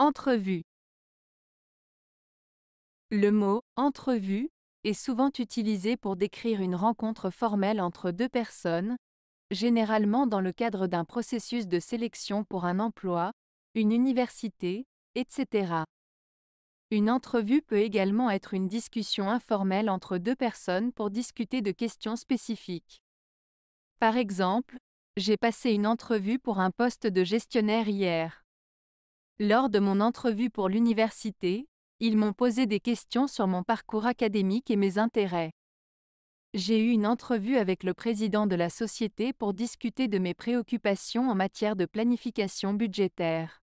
Entrevue. Le mot entrevue est souvent utilisé pour décrire une rencontre formelle entre deux personnes, généralement dans le cadre d'un processus de sélection pour un emploi, une université, etc. Une entrevue peut également être une discussion informelle entre deux personnes pour discuter de questions spécifiques. Par exemple, j'ai passé une entrevue pour un poste de gestionnaire hier. Lors de mon entrevue pour l'université, ils m'ont posé des questions sur mon parcours académique et mes intérêts. J'ai eu une entrevue avec le président de la société pour discuter de mes préoccupations en matière de planification budgétaire.